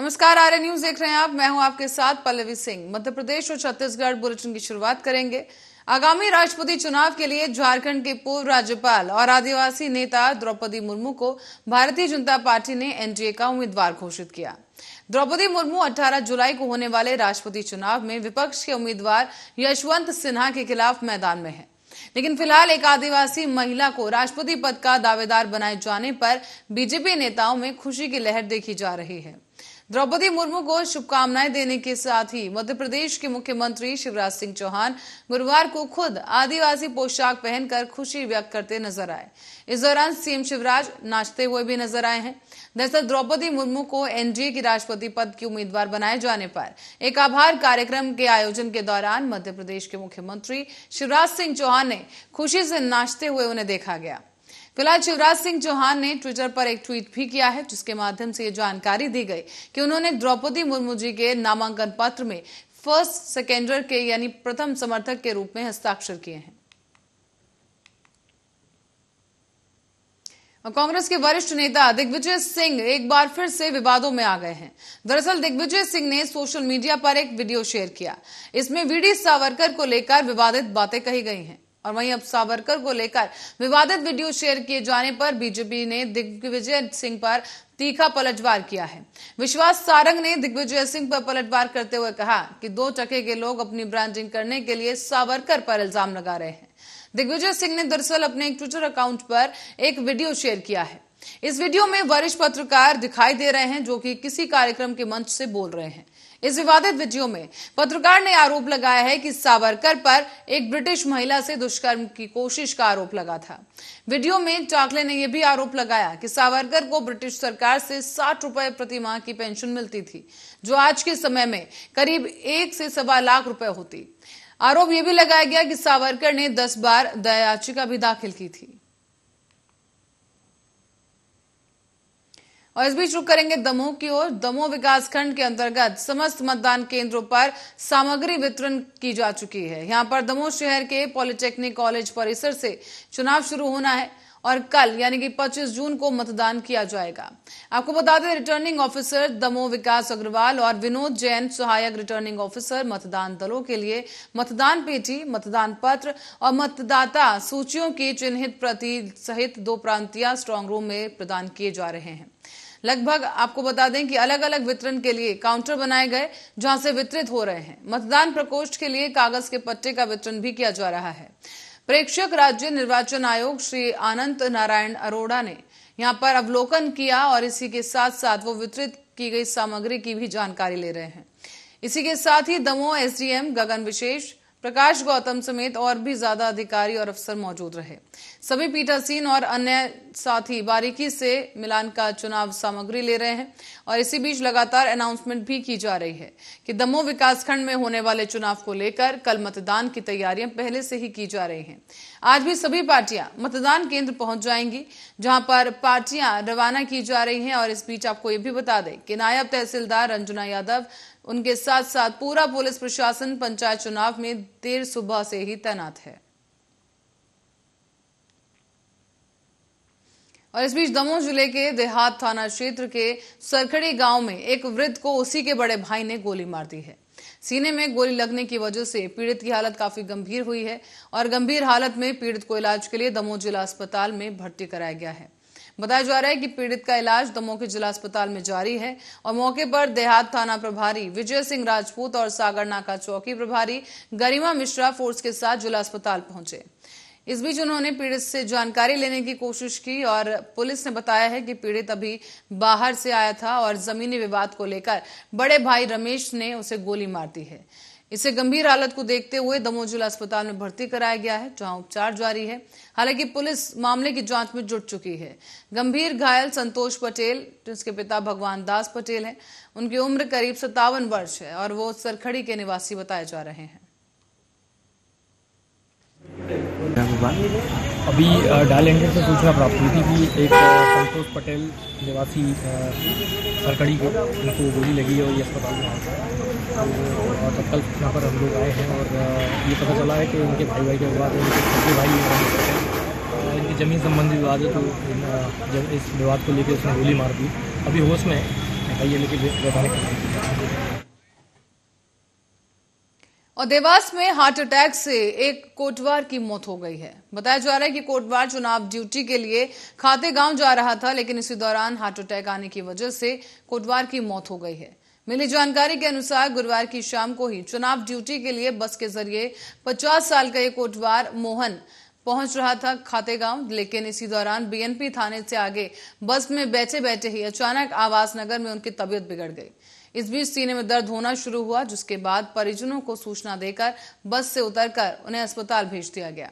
नमस्कार आर्य न्यूज देख रहे हैं आप मैं हूं आपके साथ पल्लवी सिंह मध्य प्रदेश और छत्तीसगढ़ बुलेटिन की शुरुआत करेंगे आगामी राष्ट्रपति चुनाव के लिए झारखंड के पूर्व राज्यपाल और आदिवासी नेता द्रौपदी मुर्मू को भारतीय जनता पार्टी ने एनडीए का उम्मीदवार घोषित किया द्रौपदी मुर्मू 18 जुलाई को होने वाले राष्ट्रपति चुनाव में विपक्ष के उम्मीदवार यशवंत सिन्हा के खिलाफ मैदान में है लेकिन फिलहाल एक आदिवासी महिला को राष्ट्रपति पद का दावेदार बनाए जाने पर बीजेपी नेताओं में खुशी की लहर देखी जा रही है द्रौपदी मुर्मू को शुभकामनाएं देने के साथ ही मध्य प्रदेश के मुख्यमंत्री शिवराज सिंह चौहान गुरुवार को खुद आदिवासी पोशाक पहनकर खुशी व्यक्त करते नजर आए इस दौरान सीएम शिवराज नाचते हुए भी नजर आए हैं दरअसल द्रौपदी मुर्मू को एनडीए की राष्ट्रपति पद की उम्मीदवार बनाए जाने पर एक आभार कार्यक्रम के आयोजन के दौरान मध्य प्रदेश के मुख्यमंत्री शिवराज सिंह चौहान ने खुशी से नाचते हुए उन्हें देखा गया फिलहाल शिवराज सिंह चौहान ने ट्विटर पर एक ट्वीट भी किया है जिसके माध्यम से ये जानकारी दी गई कि उन्होंने द्रौपदी मुर्मू जी के नामांकन पत्र में फर्स्ट सेकेंडर के यानी प्रथम समर्थक के रूप में हस्ताक्षर किए हैं कांग्रेस के वरिष्ठ नेता दिग्विजय सिंह एक बार फिर से विवादों में आ गए हैं दरअसल दिग्विजय सिंह ने सोशल मीडिया पर एक वीडियो शेयर किया इसमें वीडी सावरकर को लेकर विवादित बातें कही गई हैं और वहीं अब सावरकर को लेकर विवादित वीडियो शेयर किए जाने पर बीजेपी ने दिग्विजय सिंह पर तीखा पलटवार किया है विश्वास सारंग ने दिग्विजय सिंह पर पलटवार करते हुए कहा कि दो टके के लोग अपनी ब्रांडिंग करने के लिए सावरकर पर इल्जाम लगा रहे हैं दिग्विजय सिंह ने दरअसल अपने एक ट्विटर अकाउंट पर एक वीडियो शेयर किया है इस वीडियो में वरिष्ठ पत्रकार दिखाई दे रहे हैं जो कि किसी कार्यक्रम के मंच से बोल रहे हैं इस विवादित वीडियो में पत्रकार ने आरोप लगाया है कि सावरकर पर एक ब्रिटिश महिला से दुष्कर्म की कोशिश का आरोप लगा था वीडियो में चाकले ने यह भी आरोप लगाया कि सावरकर को ब्रिटिश सरकार से साठ रुपए प्रति माह की पेंशन मिलती थी जो आज के समय में करीब एक से सवा लाख रुपए होती आरोप यह भी लगाया गया कि सावरकर ने दस बार दया याचिका भी दाखिल की थी और इस बीच रुक करेंगे दमोह की ओर दमोह विकासखंड के अंतर्गत समस्त मतदान केंद्रों पर सामग्री वितरण की जा चुकी है यहाँ पर दमोह शहर के पॉलिटेक्निक कॉलेज परिसर से चुनाव शुरू होना है और कल यानी कि 25 जून को मतदान किया जाएगा आपको बता दें रिटर्निंग ऑफिसर दमोह विकास अग्रवाल और विनोद जैन सहायक रिटर्निंग ऑफिसर मतदान दलों के लिए मतदान पेटी मतदान पत्र और मतदाता सूचियों की चिन्हित प्रति सहित दो प्रांतिया स्ट्रांग रूम में प्रदान किए जा रहे हैं लगभग आपको बता दें कि अलग अलग वितरण के लिए काउंटर बनाए गए जहां से वितरित हो रहे हैं मतदान प्रकोष्ठ के लिए कागज के पट्टे का वितरण भी किया जा रहा है प्रेक्षक राज्य निर्वाचन आयोग श्री आनंद नारायण अरोड़ा ने यहाँ पर अवलोकन किया और इसी के साथ साथ वो वितरित की गई सामग्री की भी जानकारी ले रहे हैं इसी के साथ ही दमोह एसडीएम गगन विशेष प्रकाश गौतम समेत और भी ज्यादा अधिकारी और अफसर मौजूद रहे सभी पीठासीन और अन्य साथी बारीकी से मिलान का चुनाव सामग्री ले रहे हैं और इसी बीच लगातार अनाउंसमेंट भी की जा रही है कि दमोह विकासखंड में होने वाले चुनाव को लेकर कल मतदान की तैयारियां पहले से ही की जा रही हैं आज भी सभी पार्टियां मतदान केंद्र पहुंच जाएंगी जहां पर पार्टियां रवाना की जा रही हैं और इस बीच आपको ये भी बता दें कि नायब तहसीलदार रंजना यादव उनके साथ साथ पूरा पुलिस प्रशासन पंचायत चुनाव में देर सुबह से ही तैनात है और इस बीच दमोह जिले के देहात थाना क्षेत्र के सरखड़ी गांव में एक वृद्ध को उसी के बड़े भाई ने गोली मार दी है सीने में गोली लगने की वजह से पीड़ित की हालत काफी गंभीर हुई है और गंभीर हालत में पीड़ित को इलाज के लिए दमोह जिला अस्पताल में भर्ती कराया गया है बताया जा रहा है कि पीड़ित का इलाज दमोह के जिला अस्पताल में जारी है और मौके पर देहात थाना प्रभारी विजय सिंह राजपूत और सागर नाका चौकी प्रभारी गरिमा मिश्रा फोर्स के साथ जिला अस्पताल पहुंचे इस बीच उन्होंने पीड़ित से जानकारी लेने की कोशिश की और पुलिस ने बताया है कि पीड़ित अभी बाहर से आया था और जमीनी विवाद को लेकर बड़े भाई रमेश ने उसे गोली मार दी है इसे गंभीर हालत को देखते हुए दमोह जिला अस्पताल में भर्ती कराया गया है जहां उपचार जारी है हालांकि पुलिस मामले की जांच में जुट चुकी है गंभीर घायल संतोष पटेल जिसके पिता भगवान दास पटेल हैं उनकी उम्र करीब सत्तावन वर्ष है और वो सरखड़ी के निवासी बताए जा रहे हैं अभी डायल एंडर से सूचना प्राप्त हुई थी कि एक संतोष पटेल निवासी सरकड़ी को उनको गोली लगी है और ये अस्पताल में आए और तो, तत्काल सूचना पर हम लोग आए हैं और ये पता चला है कि उनके भाई भाई के विवाद है उनके छोटे भाई इनकी ज़मीन संबंधी विवाद है तो जब इस विवाद को लेकर उसने गोली मार दी अभी होश में आइए लेकिन लेके व्यवहार और देवास में हार्ट अटैक से एक कोटवार की मौत हो गई है बताया जा रहा है कि कोटवार चुनाव ड्यूटी के लिए खाते गांव जा रहा था लेकिन इसी दौरान हार्ट अटैक आने की वजह से कोटवार की मौत हो गई है मिली जानकारी के अनुसार गुरुवार की शाम को ही चुनाव ड्यूटी के लिए बस के जरिए 50 साल का ये कोटवार मोहन पहुंच रहा था खातेगांव लेकिन इसी दौरान बीएनपी थाने से आगे बस में बैठे बैठे ही अचानक आवास नगर में उनकी तबीयत बिगड़ गई इस बीच सीने में दर्द होना शुरू हुआ जिसके बाद परिजनों को सूचना देकर बस से उतरकर उन्हें अस्पताल भेज दिया गया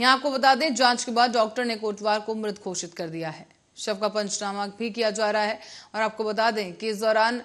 यहाँ आपको बता दें जांच के बाद डॉक्टर ने कोटवार को मृत घोषित कर दिया है शव का पंचनामा भी किया जा रहा है और आपको बता दें कि इस दौरान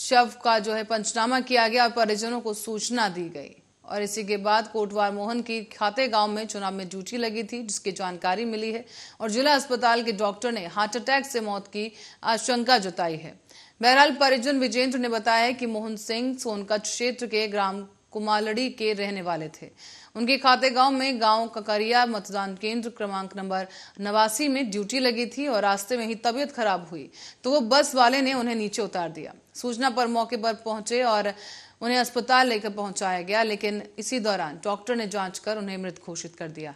शव का जो है पंचनामा किया गया और परिजनों को सूचना दी गई और इसी के बाद कोटवार मोहन की खाते गांव में चुनाव में ड्यूटी लगी थी जिसकी जानकारी मिली है और जिला अस्पताल के डॉक्टर ने हार्ट अटैक से मौत की आशंका जताई है बहरहाल परिजन विजेंद्र ने बताया कि मोहन सिंह सोनकच्छ क्षेत्र के ग्राम कुमालड़ी के रहने वाले थे उनके खाते गांव में गांव ककरिया मतदान केंद्र क्रमांक नंबर नवासी में ड्यूटी लगी थी और रास्ते में ही तबियत खराब हुई तो वो बस वाले ने उन्हें नीचे उतार दिया सूचना पर मौके पर पहुंचे और उन्हें अस्पताल लेकर पहुंचाया गया लेकिन इसी दौरान डॉक्टर ने जांच कर उन्हें मृत घोषित कर दिया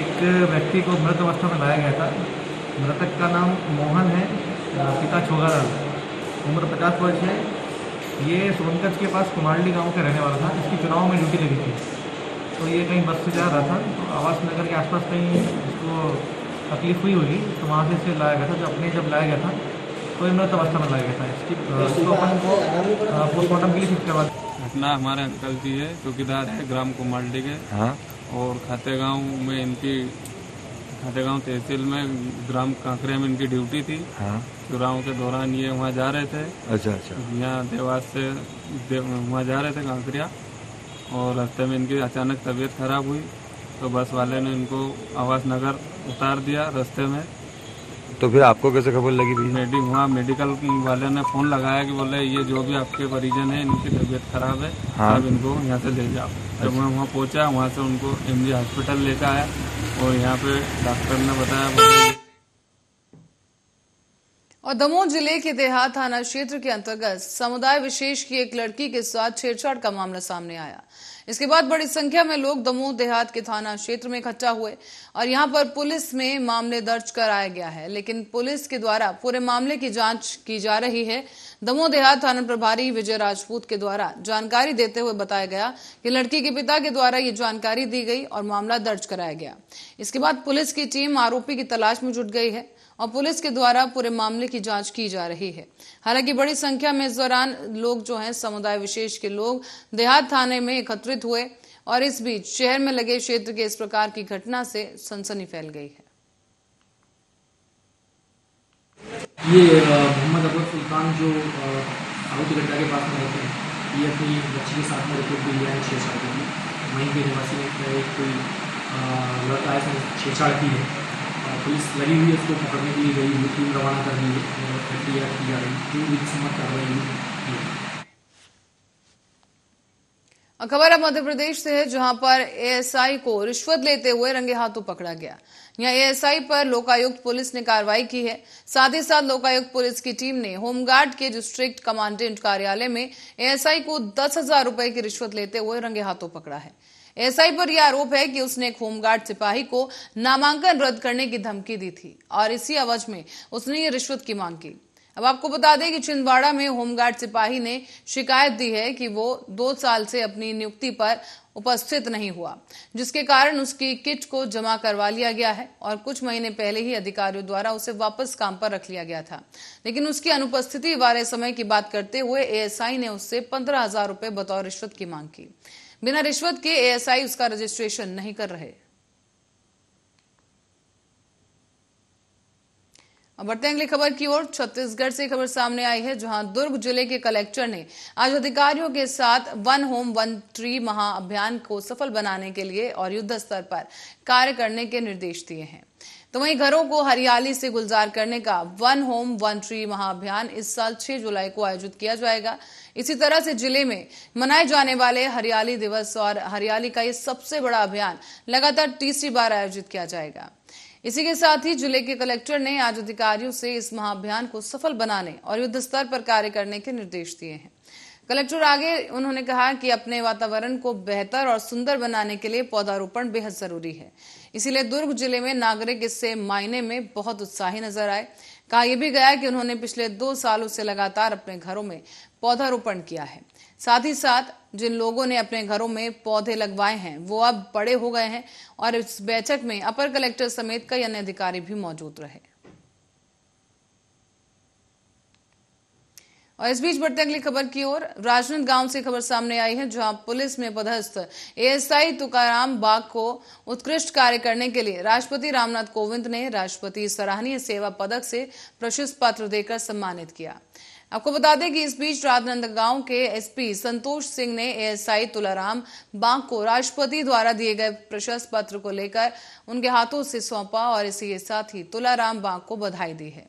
एक व्यक्ति को मृत अवस्था में लाया गया था मृतक का नाम मोहन है पिता छोगालाल उम्र पचास वर्ष है ये सोनकच के पास कुमारली गांव का रहने वाला था इसकी चुनाव में ड्यूटी लगी थी तो ये कहीं बस से जा रहा था तो आवास नगर के आसपास कहीं इसको तकलीफ हुई होगी तो वहाँ से इसे लाया गया था जब अपने जब लाया गया था तो ये मृत अवस्था में लाया गया था इसकी अपन को पोस्टमार्टम के लिए शिफ्ट करवा घटना हमारे अंकल जी है चौकीदार है ग्राम कुमारली के हाँ? और खाते गाँव में इनकी फतेगांव तहसील में ग्राम कांकरे में इनकी ड्यूटी थी हाँ। चुनाव के दौरान ये वहाँ जा रहे थे अच्छा अच्छा यहाँ देवास से वहाँ जा रहे थे कांकरिया और रास्ते में इनकी अचानक तबीयत खराब हुई तो बस वाले ने इनको आवास नगर उतार दिया रास्ते में तो फिर आपको कैसे खबर लगी थी मेडिक वहाँ मेडिकल वाले ने फ़ोन लगाया कि बोले ये जो भी आपके परिजन है इनकी तबीयत खराब है हाँ। आप इनको यहाँ से ले जाओ जब अच्छा। मैं वहाँ पहुँचा वहाँ से उनको एम हॉस्पिटल लेकर आया और यहाँ पे डॉक्टर ने बताया और दमोह जिले के देहात थाना क्षेत्र के अंतर्गत समुदाय विशेष की एक लड़की के साथ छेड़छाड़ का मामला सामने आया इसके बाद बड़ी संख्या में लोग दमोह देहात के थाना क्षेत्र में इकट्ठा हुए और यहां पर पुलिस में मामले दर्ज कराया गया है लेकिन पुलिस के द्वारा पूरे मामले की जांच की जा रही है दमोह देहात थाना प्रभारी विजय राजपूत के द्वारा जानकारी देते हुए बताया गया कि लड़की के पिता के द्वारा ये जानकारी दी गई और मामला दर्ज कराया गया इसके बाद पुलिस की टीम आरोपी की तलाश में जुट गई है और पुलिस के द्वारा पूरे मामले की जांच की जा रही है हालांकि बड़ी संख्या में इस दौरान लोग जो हैं समुदाय विशेष के लोग देहात थाने में एकत्रित हुए और इस बीच शहर में लगे क्षेत्र के इस प्रकार की घटना से सनसनी फैल गई है ये मोहम्मद अकबर सुल्तान जो साउथ गड्ढा के पास में रहते हैं ये अपनी बच्ची के साथ में रिपोर्ट भी लिया है छः साल लिए वहीं के निवासी ने एक कोई लड़का है छः साल की है पुलिस लगी हुई है उसको पकड़ने के लिए गई हुई टीम रवाना कर दी है एफ आई आर की जा रही टू वीक्स में कार्रवाई हुई खबर अब मध्य प्रदेश से है जहां पर एएसआई को रिश्वत लेते हुए रंगे हाथों पकड़ा गया यहां एएसआई पर लोकायुक्त पुलिस ने कार्रवाई की है साथ ही साथ लोकायुक्त पुलिस की टीम ने होमगार्ड के डिस्ट्रिक्ट कमांडेंट कार्यालय में एएसआई को दस हजार रूपये की रिश्वत लेते हुए रंगे हाथों पकड़ा है एएसआई पर यह आरोप है कि उसने एक होमगार्ड सिपाही को नामांकन रद्द करने की धमकी दी थी और इसी अवज में उसने ये रिश्वत की मांग की अब आपको बता दें कि छिंदवाड़ा में होमगार्ड सिपाही ने शिकायत दी है कि वो दो साल से अपनी नियुक्ति पर उपस्थित नहीं हुआ जिसके कारण उसकी किट को जमा करवा लिया गया है और कुछ महीने पहले ही अधिकारियों द्वारा उसे वापस काम पर रख लिया गया था लेकिन उसकी अनुपस्थिति बारे समय की बात करते हुए एएसआई ने उससे पंद्रह हजार रूपए बतौर रिश्वत की मांग की बिना रिश्वत के एएसआई उसका रजिस्ट्रेशन नहीं कर रहे अब बढ़ते हैं अगली खबर की ओर छत्तीसगढ़ से खबर सामने आई है जहां दुर्ग जिले के कलेक्टर ने आज अधिकारियों के साथ वन होम वन ट्री महाअभियान को सफल बनाने के लिए और युद्ध स्तर पर कार्य करने के निर्देश दिए हैं तो वहीं घरों को हरियाली से गुलजार करने का वन होम वन ट्री महाअभियान इस साल 6 जुलाई को आयोजित किया जाएगा इसी तरह से जिले में मनाए जाने वाले हरियाली दिवस और हरियाली का यह सबसे बड़ा अभियान लगातार तीसरी बार आयोजित किया जाएगा इसी के साथ ही जिले के कलेक्टर ने आज अधिकारियों से इस महाअभियान को सफल बनाने और युद्ध स्तर पर कार्य करने के निर्देश दिए हैं कलेक्टर आगे उन्होंने कहा कि अपने वातावरण को बेहतर और सुंदर बनाने के लिए पौधारोपण बेहद जरूरी है इसीलिए दुर्ग जिले में नागरिक इससे मायने में बहुत उत्साही नजर आए कहा यह भी गया कि उन्होंने पिछले दो सालों से लगातार अपने घरों में पौधारोपण किया है साथ ही साथ जिन लोगों ने अपने घरों में पौधे लगवाए हैं वो अब बड़े हो गए हैं और इस बैठक में अपर कलेक्टर समेत कई अन्य अधिकारी भी मौजूद रहे और इस बीच बढ़ते अगली खबर की ओर राजनंद गांव से खबर सामने आई है जहां पुलिस में पदस्थ एएसआई तुकाराम बाग को उत्कृष्ट कार्य करने के लिए राष्ट्रपति रामनाथ कोविंद ने राष्ट्रपति सराहनीय सेवा पदक से प्रशस्त पत्र देकर सम्मानित किया आपको बता दें कि इस बीच राजनंद गांव के एसपी संतोष सिंह ने एएसआई तुलाराम बाग को राष्ट्रपति द्वारा दिए गए प्रशस्त पत्र को लेकर उनके हाथों से सौंपा और इसी के साथ ही तुलाराम बाग को बधाई दी है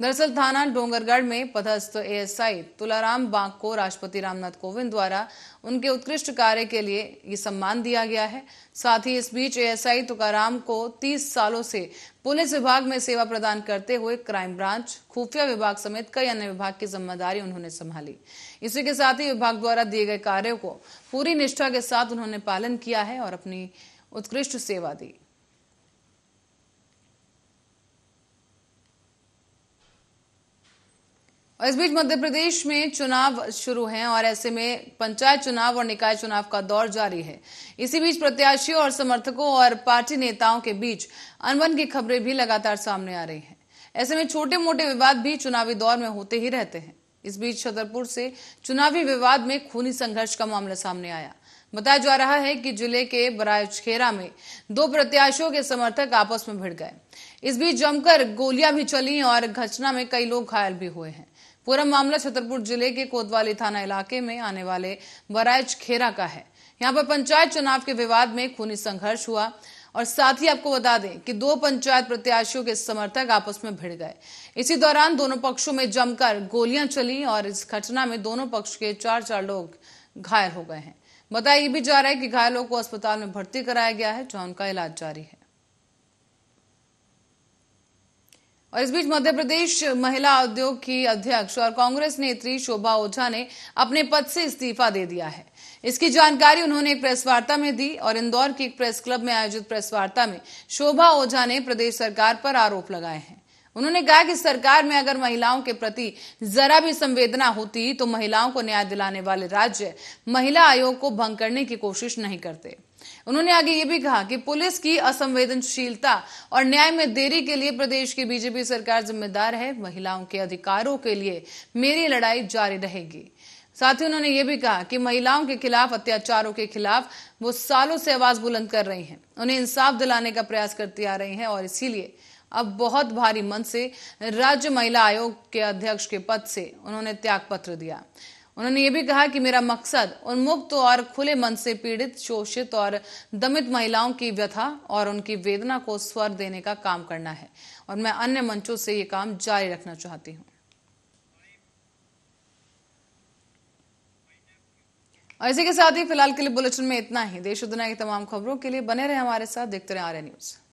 दरअसल थाना डोंगरगढ़ में पदस्थ एएसआई तुलाराम बाग को राष्ट्रपति रामनाथ कोविंद द्वारा उनके उत्कृष्ट कार्य के लिए ये सम्मान दिया गया है साथ ही इस बीच एएसआई तुकाराम को 30 सालों से पुलिस विभाग में सेवा प्रदान करते हुए क्राइम ब्रांच खुफिया विभाग समेत कई अन्य विभाग की जिम्मेदारी उन्होंने संभाली इसी के साथ ही विभाग द्वारा दिए गए कार्यो को पूरी निष्ठा के साथ उन्होंने पालन किया है और अपनी उत्कृष्ट सेवा दी और इस बीच मध्य प्रदेश में चुनाव शुरू हैं और ऐसे में पंचायत चुनाव और निकाय चुनाव का दौर जारी है इसी बीच प्रत्याशियों और समर्थकों और पार्टी नेताओं के बीच अनबन की खबरें भी लगातार सामने आ रही हैं ऐसे में छोटे मोटे विवाद भी चुनावी दौर में होते ही रहते हैं इस बीच छतरपुर से चुनावी विवाद में खूनी संघर्ष का मामला सामने आया बताया जा रहा है कि जिले के बरायचखेरा में दो प्रत्याशियों के समर्थक आपस में भिड़ गए इस बीच जमकर गोलियां भी चली और घटना में कई लोग घायल भी हुए हैं पूरा मामला छतरपुर जिले के कोतवाली थाना इलाके में आने वाले बराइच खेरा का है यहाँ पर पंचायत चुनाव के विवाद में खूनी संघर्ष हुआ और साथ ही आपको बता दें कि दो पंचायत प्रत्याशियों के समर्थक आपस में भिड़ गए इसी दौरान दोनों पक्षों में जमकर गोलियां चली और इस घटना में दोनों पक्ष के चार चार लोग घायल हो गए हैं बताया ये भी जा रहा है कि घायलों को अस्पताल में भर्ती कराया गया है जहां उनका इलाज जारी है और इस बीच मध्य प्रदेश महिला उद्योग की अध्यक्ष और कांग्रेस नेत्री शोभा ओझा ने अपने पद से इस्तीफा दे दिया है इसकी जानकारी उन्होंने एक प्रेस वार्ता में दी और इंदौर की एक प्रेस क्लब में आयोजित प्रेस वार्ता में शोभा ओझा ने प्रदेश सरकार पर आरोप लगाए हैं उन्होंने कहा कि सरकार में अगर महिलाओं के प्रति जरा भी संवेदना होती तो महिलाओं को न्याय दिलाने वाले राज्य महिला आयोग को भंग करने की कोशिश नहीं करते उन्होंने आगे ये भी कहा कि पुलिस की असंवेदनशीलता और न्याय में देरी के लिए प्रदेश की बीजेपी सरकार जिम्मेदार है महिलाओं के अधिकारों के लिए मेरी लड़ाई जारी रहेगी साथ ही उन्होंने ये भी कहा कि महिलाओं के खिलाफ अत्याचारों के खिलाफ वो सालों से आवाज बुलंद कर रही हैं उन्हें इंसाफ दिलाने का प्रयास करती आ रही हैं और इसीलिए अब बहुत भारी मन से राज्य महिला आयोग के अध्यक्ष के पद से उन्होंने त्याग पत्र दिया उन्होंने ये भी कहा कि मेरा मकसद उन्मुक्त और खुले मन से पीड़ित शोषित और दमित महिलाओं की व्यथा और उनकी वेदना को स्वर देने का काम करना है और मैं अन्य मंचों से ये काम जारी रखना चाहती हूँ और इसी के साथ ही फिलहाल के लिए बुलेटिन में इतना ही देश दुनिया की तमाम खबरों के लिए बने रहे हमारे साथ देखते रहे आर्य न्यूज़